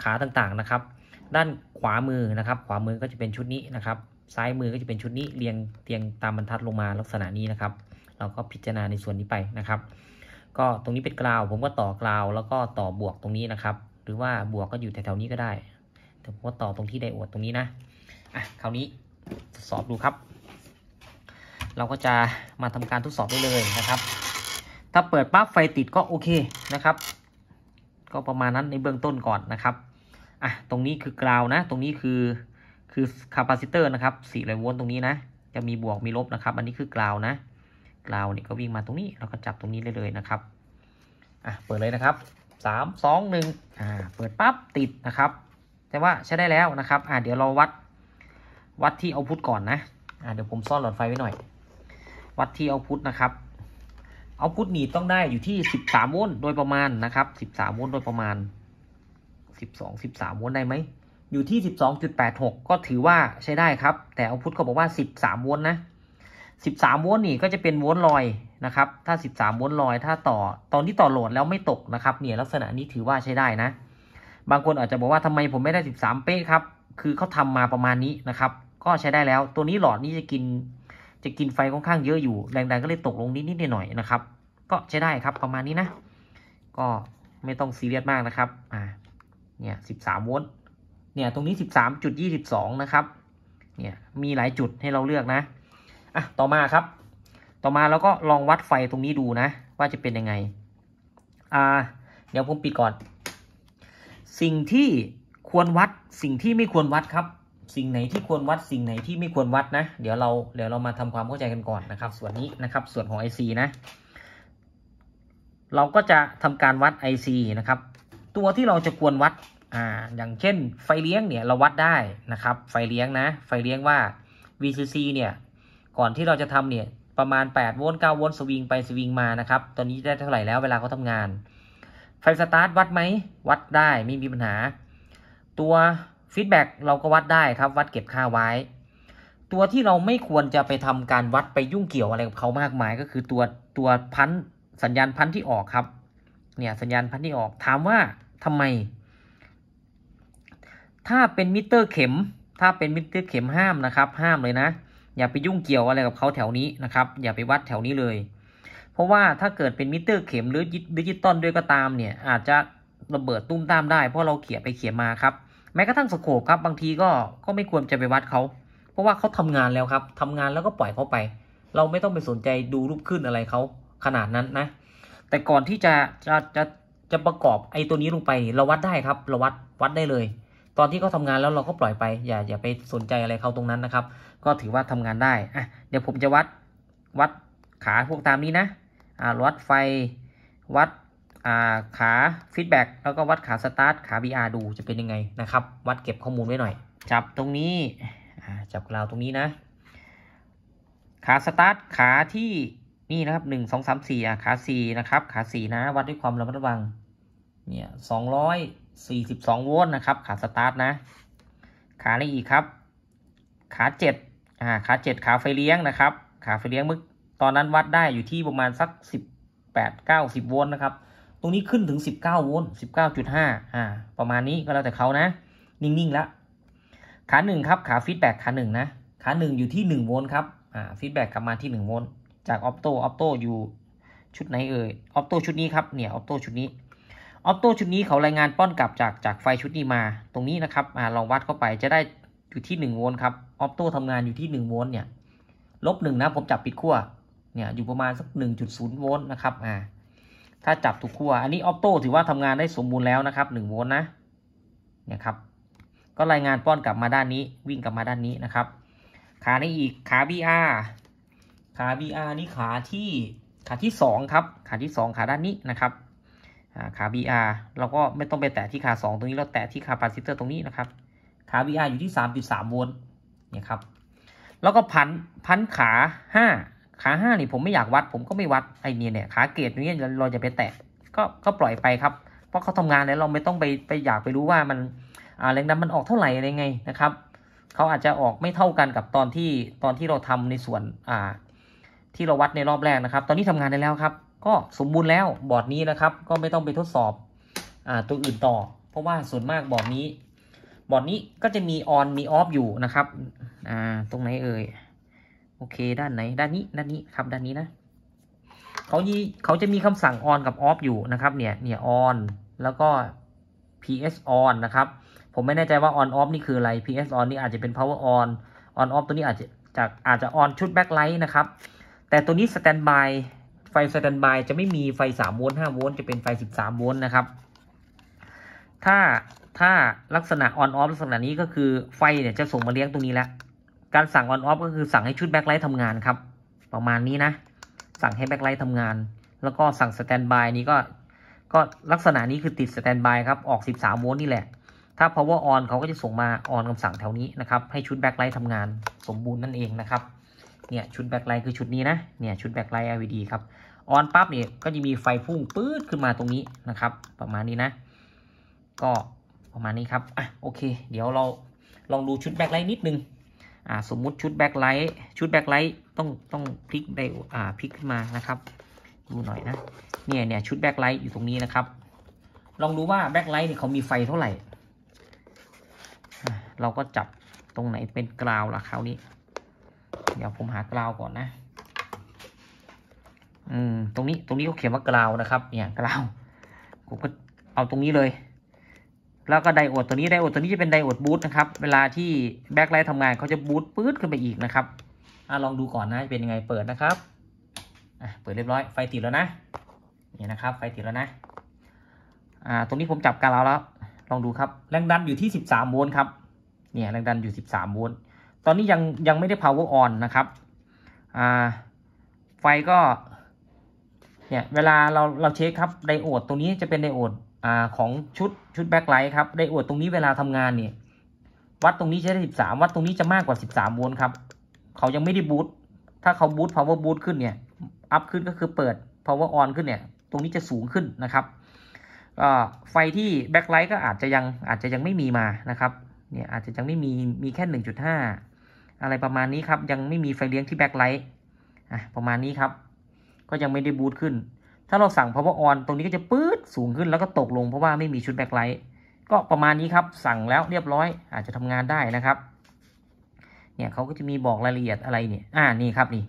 ขาต่างๆนะครับ ด้านขวามือนะครับ ขวามือก็จะเป็นชุดนี้นะครับ ซ้ายมือก็จะเป็นชุดนี้เรียงเตียงตามบรรทัดลงมาลักษณะนี้นะครับ เราก็พิจารณาในส่วนนี้ไปนะครับ ก็ตรงนี้เป็นกราว ผมก็ต่อกราว แล้วก็ต่อบวกตรงนี้นะครับหรือว่าบวกก็อยู่แถวๆนี้ก็ได้ แต่ผมก็ต่อตรงที่ไดโอดตรงนี้นะ อ่ะคราวนี้ทดสอบดูครับ เราก็จะมาทำการทดสอบได้เลยนะครับ ถ้าเปิดปั๊บไฟติดก็โอเคนะครับ ก็ประมาณนั้นในเบื้องต้นก่อนนะครับ อ่ะตรงนี้คือกราวนะ ตรงนี้คือคือคาปาซิเตอร์นะครับสี่ร้ยโวลต์ตรงนี้นะ จะมีบวกมีลบนะครับ อันนี้คือกราวนะกราวเนี่ก็วิ่งมาตรงนี้ เราก็จับตรงนี้ได้เลยนะครับ อ่ะเปิดเลยนะครับสามสองหนึ่งอ่าเปิดปั๊บติดนะครับ แต่ว่าใช้ได้แล้วนะครับอ่าเดี๋ยวเราวัดวัดที่เอาพุทก่อนนะอ่าเดี๋ยวผมซ่อนหลอดไฟไว้หน่อย วัดที่เอาพุทนะครับ เอาพุทหนีต้องได้อยู่ที่สิบสามโวลต์โดยประมาณนะครับสิบสามโวลต์โดยประมาณสิบสองสิบสามโวลต์ได้ไหมอยู่ที่สิบสองจุดแปดหกก็ถือว่าใช้ได้ครับ แต่เอาพุทเขาบอกว่าสิบสามโวลต์นะสิบสามโวลต์นี่ก็จะเป็นโวลต์ลอยนะครับ ถ้า 13 โวลต์ลอย ถ้าต่อ ตอนที่ต่อโหลดแล้วไม่ตกนะครับ เนี่ย ลักษณะนี้ถือว่าใช้ได้นะ บางคนอาจจะบอกว่าทำไมผมไม่ได้ 13 เป๊ะครับ คือเขาทำมาประมาณนี้นะครับ ก็ใช้ได้แล้ว ตัวนี้หลอดนี้จะกิน จะกินไฟค่อนข้างเยอะอยู่แรงดันก็เลยตกลงนิดนิดหน่อยนะครับ ก็ใช้ได้ครับ ประมาณนี้นะ ก็ไม่ต้องซีเรียสมากนะครับ อ่า เนี่ย 13 โวลต์ เนี่ย ตรงนี้ 13.22 นะครับ เนี่ย มีหลายจุดให้เราเลือกนะ อ่ะ ต่อมาครับต่อมาเราก็ลองวัดไฟตรงนี้ดูนะว่าจะเป็นยังไงอ่าเดี๋ยวผมปิดก่อน สิ่งที่ควรวัดสิ่งที่ไม่ควรวัดครับ สิ่งไหนที่ควรวัดสิ่งไหนที่ไม่ควรวัดนะ เดี๋ยวเราเดี๋ยวเรามาทำความเข้าใจกันก่อนนะครับ ส่วนนี้นะครับส่วนของ IC นะ เราก็จะ ทำการวัด IC นะครับ ตัวที่เราจะควรวัดอ่าอย่างเช่น ไฟเลี้ยงเนี่ยเราวัดได้นะครับ ไฟเลี้ยงนะ ไฟเลี้ยงว่า VCC เนี่ยก่อนที่เราจะทำเนี่ยประมาณ 8 โวลต์9โวลต์สวิงไปสวิงมานะครับ ตอนนี้ได้เท่าไหร่แล้วเวลาเขาทำงาน ไฟสตาร์ทวัดไหม วัดได้ไม่มีปัญหา ตัวฟีดแบ็กเราก็วัดได้ครับวัดเก็บค่าไว้ ตัวที่เราไม่ควรจะไปทำการวัดไปยุ่งเกี่ยว อะไรกับเขามากมายก็คือตัวตัวพันสัญญาณพันที่ออกครับ เนี่ย สัญญาณพันที่ออกถามว่าทำไม ถ้าเป็นมิเตอร์เข็ม ถ้าเป็นมิเตอร์เข็มห้ามนะครับ ห้ามเลยนะอย่าไปยุ่งเกี่ยวอะไรกับเขาแถวนี้นะครับ อย่าไปวัดแถวนี้เลย เพราะว่าถ้าเกิดเป็นมิเตอร์เข็มหรือดิจิตอลด้วยก็ตามเนี่ย อาจจะระเบิดตุ้มตามได้เพราะเราเขี่ยไปเขี่ยมาครับ แม้กระทั่งสโคปครับ บางทีก็ก็ไม่ควรจะไปวัดเขา เพราะว่าเขาทำงานแล้วครับ ทำงานแล้วก็ปล่อยเขาไป เราไม่ต้องไปสนใจดูรูปขึ้นอะไรเขาขนาดนั้นนะ แต่ก่อนที่จะจะจะจะประกอบไอ้ตัวนี้ลงไป เราวัดได้ครับ เราวัดวัดได้เลยตอนที่เขาทางานแล้วเราก็ปล่อยไปอย่าอย่าไปสนใจอะไรเขาตรงนั้นนะครับ ก็ถือว่าทำงานได้อะเดี๋ยวผมจะวัดวัดขาพวกตามนี้นะอ่าวัดไฟ วัดอ่าขาฟีดแบ็กแล้วก็วัดขาสตาร์ทขา VR ดูจะเป็นยังไงนะครับ วัดเก็บข้อมูลไว้หน่อย จับตรงนี้จับกราวตรงนี้นะ ขาสตาร์ทขาที่นี่นะครับหนึ่งสองสามสี่ขาสี่นะครับขาสี่นะ วัดด้วยความระมัดระวังเนี่ยสองร้อย42โวลต์นะครับขาสตาร์ทนะ ขาอะไรอีกครับ ขา7อ่าขา 7 ขาไฟเลี้ยงนะครับขาไฟเลี้ยงมึกตอนนั้นวัดได้อยู่ที่ประมาณสัก 18 90โวลต์นะครับตรงนี้ขึ้นถึง 19โวลต์19.5อ่าประมาณนี้ก็แล้วแต่เขานะนิ่งๆแล้วขา1ครับขาฟีดแบ็กขา1นะขา 1 อยู่ที่1โวลต์ครับอ่าฟีดแบ็กกลับมาที่1โวลต์จากออปโตออปโตอยู่ชุดไหนเอ่ยออปโต ชุดนี้ครับเนี่ยออปโต ชุดนี้ออโต้ชุดนี้ เขารายงานป้อนกลับจากจากไฟชุดนี้มา ตรงนี้นะครับอลองวัดเข้าไปจะได้อยู่ที่1โวลต์ครับออโต้ทำงานอยู่ที่1โวลต์เนี่ยลบหนึ่งนะผมจับปิดขั้วเนี่ยอยู่ประมาณสัก1.0โวลต์นะครับอ่าถ้าจับถูกขั้วอันนี้ ออโต้ถือว่าทำงานได้สมบูรณ์แล้วนะครับ1โวลต์นะเนี่ยครับ ก็รายงานป้อนกลับมาด้านนี้ วิ่งกลับมาด้านนี้นะครับ ขานี้อีกขา BR ขา BR นี่ขาที่ขาที่ 2 ครับ ขาที่ 2 ขาด้านนี้นะครับขา BR เราก็ไม่ต้องไปแตะที่ขา2 ตรงนี้เราแตะที่คาปาซิเตอร์ตรงนี้นะครับขา BR อยู่ที่ 3.3โวลต์เนี่ยครับแล้วก็พันพันขา5ขา5นี่ผมไม่อยากวัดผมก็ไม่วัดไอเนี่ยเนี่ยขาเกรดตรงนี้เราจะไปแตะก็ก็ปล่อยไปครับ เพราะเขาทำงานแล้วเราไม่ต้องไปไปอยากไปรู้ว่ามันแรงดันมันออกเท่าไหร่อะไรไงนะครับเขาอาจจะออกไม่เท่ากันกับตอนที่ตอนที่เราทำในส่วนที่เราวัดในรอบแรกนะครับ ตอนนี้ทำงานได้แล้วครับก็สมบูรณ์แล้วบอร์ดนี้นะครับ ก็ไม่ต้องไปทดสอบอตัวอื่นต่อ เพราะว่าส่วนมากบอร์ดนี้ บอร์ดนี้ก็จะมีออนมีออฟอยู่นะครับ ตรงไหนเอ่ยโอเคด้านไหน ด้านนี้ด้านนี้ครับด้านนี้นะเขาเขาจะมีคำสั่งออนกับออฟอยู่นะครับเนี่ยเนี่ยออนแล้วก็ ps on นะครับ ผมไม่แน่ใจว่า on off นี่คืออะไร ps on นี่อาจจะเป็น power on on off ตัวนี้อาจจะจากอาจจะ on ชุด backlight นะครับ แต่ตัวนี้ standby ไฟสแตนบายจะไม่มีไฟ3โวลต์5โวลต์จะเป็นไฟ13โวลต์นะครับ ถ้าถ้าลักษณะออนออฟลักษณะนี้ก็คือไฟเนี่ยจะส่งมาเลี้ยงตรงนี้แล้ว การสั่งออนออฟก็คือสั่งให้ชุดแบ็คไลท์ทำงานครับ ประมาณนี้นะ สั่งให้แบ็คไลท์ทำงาน แล้วก็สั่งสแตนบายนี้ก็ก็ลักษณะนี้คือติดสแตนบายครับ ออก 13โวลต์นี่แหละ ถ้า power on เขาก็จะส่งมา on คำสั่งแถวนี้นะครับ ให้ชุดแบ็คไลท์ทำงาน สมบูรณ์นั่นเองนะครับเนี่ย ชุดแบ็คไลท์คือ ชุดนี้นะเนี่ยชุดแบ็คไลท์ LED ครับออนปั๊บเนี่ยก็จะมีไฟพุ่งปื๊ดขึ้นมาตรงนี้นะครับ ประมาณนี้นะ ก็ประมาณนี้ครับอ่ะโอเคเดี๋ยวเราลองดูชุดแบ็คไลท์นิดนึงอ่าสมมุติชุดแบ็คไลท์ชุดแบ็คไลท์ต้องต้องพลิกได้อ่าพลิกขึ้นมานะครับดูหน่อยนะเนี่ยเนี่ยชุดแบ็คไลท์อยู่ตรงนี้นะครับลองดูว่าแบ็คไลท์เนี่ยเขามีไฟเท่าไหร่เราก็จับตรงไหนเป็นกราวล่ะคราวนี้เดี๋ยวผมหากราวก่อนนะ อืมตรงนี้ ตรงนี้เขาเขียนว่ากราวนะครับเนี่ยกราว ผมก็เอาตรงนี้เลย แล้วก็ไดโอดตัวนี้ไดโอดตัวนี้จะเป็นไดโอดบูตนะครับ เวลาที่แบ็คไลท์ทำงานเขาจะบูตปื๊ดขึ้นไปอีกนะครับ อ่ลองดูก่อนนะ เป็นยังไง เปิดนะครับเปิดเรียบร้อย ไฟติดแล้วนะนี่นะครับ ไฟติดแล้วนะ อ่า ตรงนี้ผมจับกาวแล้ว ลองดูครับ แรงดันอยู่ที่ 13โวลต์ครับ เนี่ย แรงดันอยู่13โวลต์ตอนนี้ยัง ยัง ไม่ได้ power on นะครับอ่าไฟก็ เนี่ย เวลาเราเราเช็คครับไดโอด ตรงนี้จะเป็นไดโอดอ่าของชุดชุด แบ็คไลท์ครับไดโอด ตรงนี้เวลาทำงานเนี่ย วัดตรงนี้ใช้ได้13วัดตรงนี้จะมากกว่า 13โวลต์ครับ เขายังไม่ได้บูตถ้าเขาบูต power boost ขึ้นเนี่ยอัพขึ้นก็คือเปิด power on ขึ้นเนี่ย ตรงนี้จะสูงขึ้นนะครับไฟที่แบ็คไลท์ก็อาจจะยังอาจจะยังไม่มีมานะครับ เนี่ยอาจจะยังไม่มีมีแค่1.5อะไรประมาณนี้ครับยังไม่มีไฟเลี้ยงที่แบ็คไลท์ประมาณนี้ครับ ก็ยังไม่ได้บูตขึ้น ถ้าเราสั่ง p อ w e ออนตรงนี้ก็จะปื๊ดสูงขึ้นแล้วก็ตกลงเพราะว่าไม่มีชุดแบ็คไลท์ก็ประมาณนี้ครับสั่งแล้วเรียบร้อย อาจจะทำงานได้นะครับเนี่ยเขาก็จะมีบอกรายละเอียดอะไรเนี่ย อ่านี่ครับนี่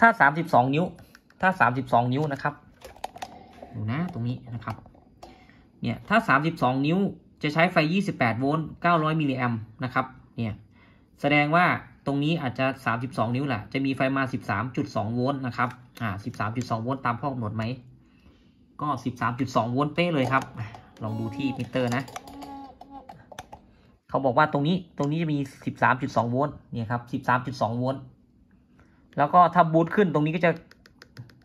ถ้าสสสามิบองนิ้วถ้าสสสามิบองนิ้วนะครับดูนะตรงนี้นะครับเนี่ยถ้าสสสามิบองนิ้วจะใช้ไฟยี่สิบแปดโวลต์เก้าร้อยมิลลิแอมป์นะครับเนี่ยแสดงว่าตรงนี้อาจจะ 32 นิ้วแหละจะมีไฟมา 13.2 โวลต์ นะครับ อ่า 13.2 โวลต์ ตามข้อกำหนดไหม ก็ 13.2 โวลต์เป๊ะเลยครับ ลองดูที่มิเตอร์นะ เขาบอกว่าตรงนี้ ตรงนี้จะมี 13.2 โวลต์ เนี่ยครับ 13.2 โวลต์ แล้วก็ถ้าบูตขึ้นตรงนี้ก็จะ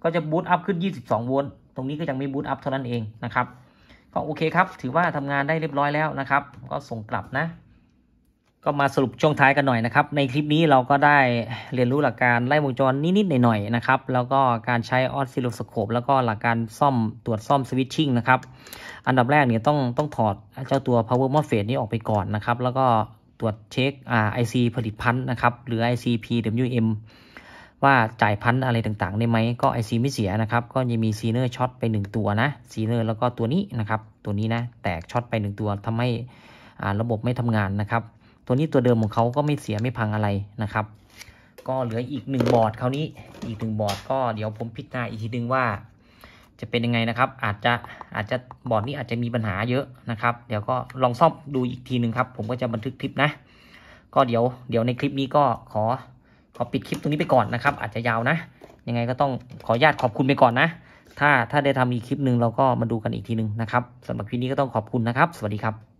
ก็จะบูตอัพขึ้น 22 โวลต์ ตรงนี้ก็ยังไม่บูตอัพเท่านั้นเองนะครับ ก็โอเคครับ ถือว่าทำงานได้เรียบร้อยแล้วนะครับ ก็ส่งกลับนะก็มาสรุปช่วงท้ายกันหน่อยนะครับ ในคลิปนี้เราก็ได้เรียนรู้หลักการ ไล่วงจรนิดๆหน่อยๆนะครับ แล้วก็การใช้ออสซิลโสโคปแล้วก็หลักการซ่อมตรวจซ่อมสวิตชิ่งนะครับ อันดับแรกเนี่ยต้องต้องถอดเจ้าตัว power MOSFET นี้ออกไปก่อนนะครับ แล้วก็ตรวจเช็คอ่า IC ผลิตพันธ์นะครับ หรือ IC PWM ว่าจ่ายพันธ์อะไรต่างๆได้ไหมก็ IC ไม่เสียนะครับ ก็ยังมีซีเนอร์ช็อตไป1ตัวนะซีเนอร์แล้วก็ตัวนี้นะครับตัวนี้นะแตกช็อตไป1ตัวทำให้ระบบไม่ทำงานนะครับตัวนี้ตัวเดิมของเขาก็ไม่เสียไม่พังอะไรนะครับ ก็เหลืออีกหนึ่งบอร์ดคราวนี้ อีกหนึ่งบอร์ด ก็เดี๋ยวผมพิจารณาอีกทีนึงว่า จะเป็นยังไงนะครับ อาจจะอาจจะบอร์ดนี้อาจจะมีปัญหาเยอะนะครับ เดี๋ยวก็ลองซ่อมดูอีกทีหนึ่งครับ ผมก็จะบันทึกคลิปนะ ก็เดี๋ยวเดี๋ยวในคลิปนี้ก็ขอขอปิดคลิปตรงนี้ไปก่อนนะครับ อาจจะยาวนะ ยังไงก็ต้องขออนุญาตขอบคุณไปก่อนนะ ถ้าถ้าได้ทำอีกคลิปหนึ่งเราก็มาดูกันอีกทีหนึ่งนะครับสำหรับคลิปนี้ก็ต้องขอบคุณนะครับ สวัสดีครับ